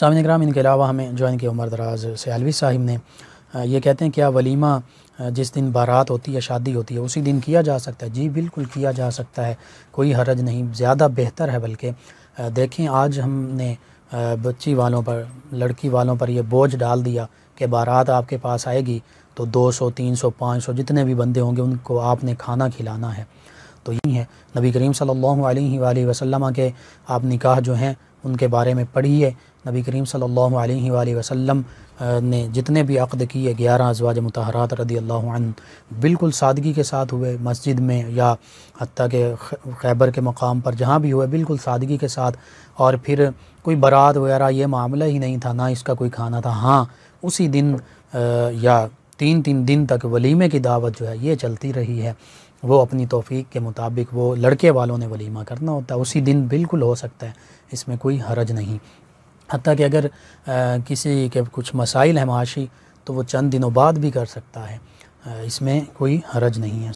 सामिन कराम इनके अलावा हमें ज्वाइन किया उमर दराज सयालवी साहिब ने ये कहते हैं क्या वलीमा जिस दिन बारात होती है शादी होती है उसी दिन किया जा सकता है जी बिल्कुल किया जा सकता है कोई हरज नहीं ज़्यादा बेहतर है बल्कि देखें आज हमने बच्ची वालों पर लड़की वालों पर यह बोझ डाल दिया कि बारात आपके पास आएगी तो 200, 300, 500 जितने भी बंदे होंगे उनको आपने खाना खिलाना है तो यही है नबी करीम सल्लल्लाहु अलैहि वसल्लम के आप निकाह जो हैं उनके बारे में पढ़िए नबी करीम सल्लल्लाहु अलैहि वसल्लम ने जितने भी अक़द किए ग्यारह अजवाज मतहरात रदी अल्लाह बिल्कुल सादगी के साथ हुए मस्जिद में या हती के खैबर के मकाम पर जहाँ भी हुए बिल्कुल सादगी के साथ और फिर कोई बारात वगैरह ये मामला ही नहीं था ना इसका कोई खाना था हाँ उसी दिन या तीन तीन दिन तक वलीमे की दावत जो है ये चलती रही है वो अपनी तोफ़ी के मुताबिक वो लड़के वालों ने वलीमा करना होता है उसी दिन बिल्कुल हो सकता है इसमें कोई हरज नहीं हती कि अगर आ, किसी के कुछ मसाइल हैं माशी तो वो चंद दिनों बाद भी कर सकता है आ, इसमें कोई हरज नहीं है